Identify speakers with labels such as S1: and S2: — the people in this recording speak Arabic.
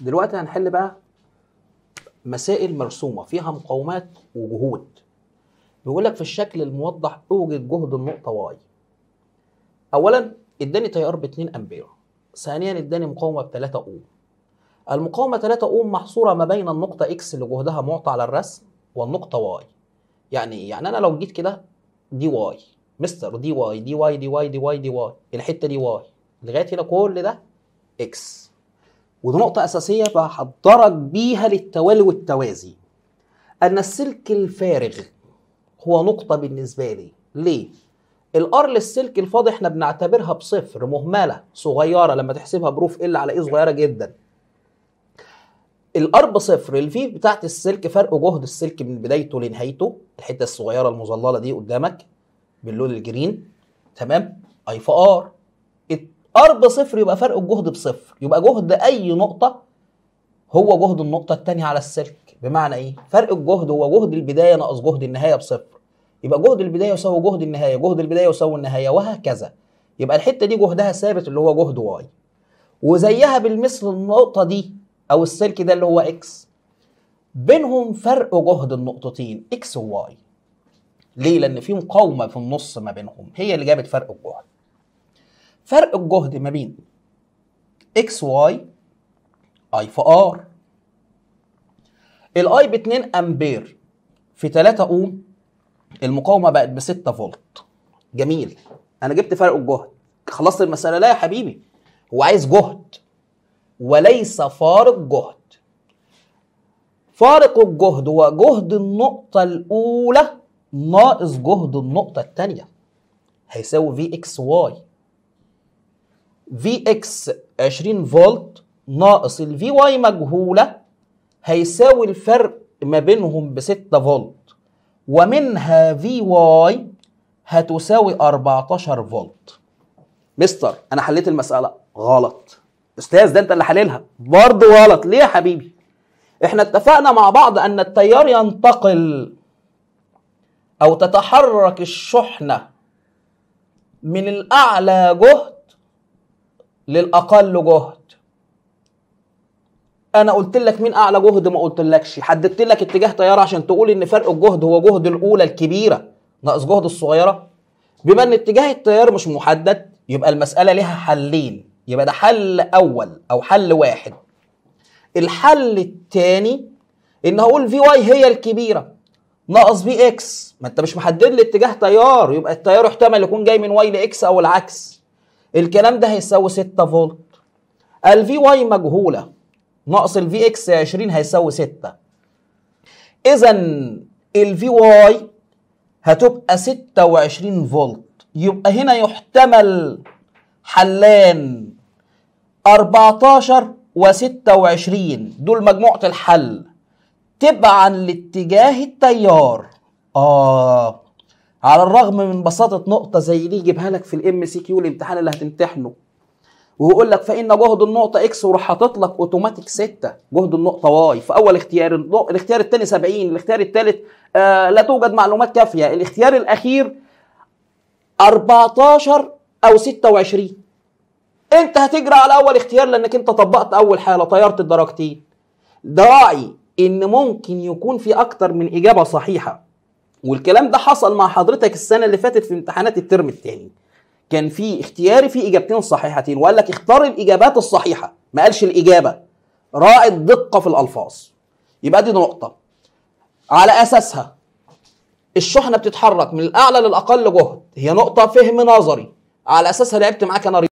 S1: دلوقتي هنحل بقى مسائل مرسومه فيها مقاومات وجهود بيقول لك في الشكل الموضح اوجد جهد النقطه واي اولا اداني تيار ب 2 امبير ثانيا اداني مقاومه ب 3 اوم المقاومه 3 اوم محصوره ما بين النقطه اكس اللي جهدها معطى على الرسم والنقطه واي يعني ايه يعني انا لو جيت كده دي واي مستر دي واي دي واي دي واي دي واي دي واي الحته دي واي لغايه هنا كل ده اكس ودي نقطة أساسية بحضرك بيها للتوالي والتوازي أن السلك الفارغ هو نقطة بالنسبة لي ليه؟ الار للسلك الفاضي احنا بنعتبرها بصفر مهمله صغيره لما تحسبها بروف ال على ايه صغيره جدا الار بصفر الفي بتاعت السلك فرق جهد السلك من بدايته لنهايته الحته الصغيره المظلله دي قدامك باللون الجرين تمام اي في ار ار بصفر يبقى فرق الجهد بصفر يبقى جهد اي نقطه هو جهد النقطه الثانيه على السلك بمعنى ايه فرق الجهد هو جهد البدايه ناقص جهد النهايه بصفر يبقى جهد البدايه يساوي جهد النهايه جهد البدايه يساوي النهايه وهكذا يبقى الحته دي جهدها ثابت اللي هو جهد واي وزيها بالمثل النقطه دي او السلك ده اللي هو اكس بينهم فرق جهد النقطتين اكس وواي ليه لان في مقاومه في النص ما بينهم هي اللي جابت فرق الجهد فرق الجهد ما بين اكس واي اي في ار الاي ب 2 امبير في 3 اوم المقاومه بقت ب 6 فولت جميل انا جبت فرق الجهد خلصت المساله لا يا حبيبي هو عايز جهد وليس فارق جهد فارق الجهد هو جهد النقطة الأولى ناقص جهد النقطة الثانية هيساوي في اكس واي في اكس 20 فولت ناقص الفي واي مجهوله هيساوي الفرق ما بينهم ب 6 فولت ومنها في واي هتساوي 14 فولت مستر انا حليت المساله غلط استاذ ده انت اللي حللها برضه غلط ليه يا حبيبي احنا اتفقنا مع بعض ان التيار ينتقل او تتحرك الشحنه من الاعلى جهد للاقل جهد انا قلت لك مين اعلى جهد ما قلتلكش حددت لك اتجاه تيار عشان تقول ان فرق الجهد هو جهد الاولى الكبيره ناقص جهد الصغيره بما ان اتجاه التيار مش محدد يبقى المساله لها حلين يبقى ده حل اول او حل واحد الحل الثاني ان هقول في واي هي الكبيره ناقص في اكس ما انت مش محدد لي اتجاه تيار يبقى التيار احتمال يكون جاي من واي لاكس او العكس الكلام ده هيساوي 6 فولت في واي مجهوله ناقص في اكس 20 هيساوي 6 اذا في واي هتبقى 26 فولت يبقى هنا يحتمل حلان 14 و26 دول مجموعة الحل تبعا لاتجاه التيار آه على الرغم من بساطه نقطه زي دي يجيبها لك في الام سي كيو الامتحان اللي هتمتحنه ويقول لك فان جهد النقطه اكس وراح حاطط لك اوتوماتيك 6 جهد النقطه واي في اول اختيار الاختيار الثاني 70 الاختيار الثالث آه لا توجد معلومات كافيه الاختيار الاخير 14 او 26 انت هتجري على اول اختيار لانك انت طبقت اول حاله طيرت الدرجتين ده رأيي ان ممكن يكون في اكتر من اجابه صحيحه والكلام ده حصل مع حضرتك السنه اللي فاتت في امتحانات الترم الثاني كان في اختياري في اجابتين صحيحتين وقال لك اختار الاجابات الصحيحه ما قالش الاجابه راعي الدقه في الالفاظ يبقى دي نقطه على اساسها الشحنه بتتحرك من الاعلى للاقل جهد هي نقطه فهم نظري على اساسها لعبت معاك انا